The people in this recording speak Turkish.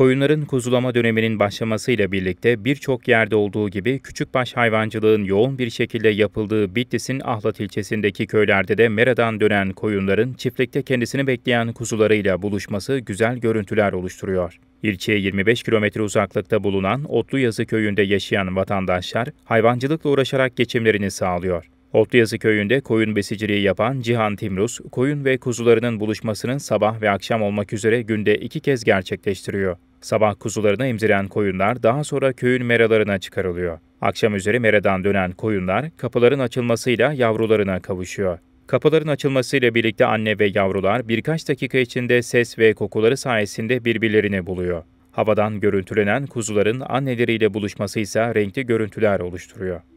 Koyunların kuzulama döneminin başlamasıyla birlikte birçok yerde olduğu gibi küçükbaş hayvancılığın yoğun bir şekilde yapıldığı Bitlis'in Ahlat ilçesindeki köylerde de meradan dönen koyunların çiftlikte kendisini bekleyen kuzularıyla buluşması güzel görüntüler oluşturuyor. İlçeye 25 kilometre uzaklıkta bulunan Otlu Yazı köyünde yaşayan vatandaşlar hayvancılıkla uğraşarak geçimlerini sağlıyor. Otlu Yazı köyünde koyun besiciliği yapan Cihan Timrus, koyun ve kuzularının buluşmasının sabah ve akşam olmak üzere günde iki kez gerçekleştiriyor. Sabah kuzularını emziren koyunlar daha sonra köyün meralarına çıkarılıyor. Akşam üzeri meradan dönen koyunlar kapıların açılmasıyla yavrularına kavuşuyor. Kapıların açılmasıyla birlikte anne ve yavrular birkaç dakika içinde ses ve kokuları sayesinde birbirlerini buluyor. Havadan görüntülenen kuzuların anneleriyle buluşması ise renkli görüntüler oluşturuyor.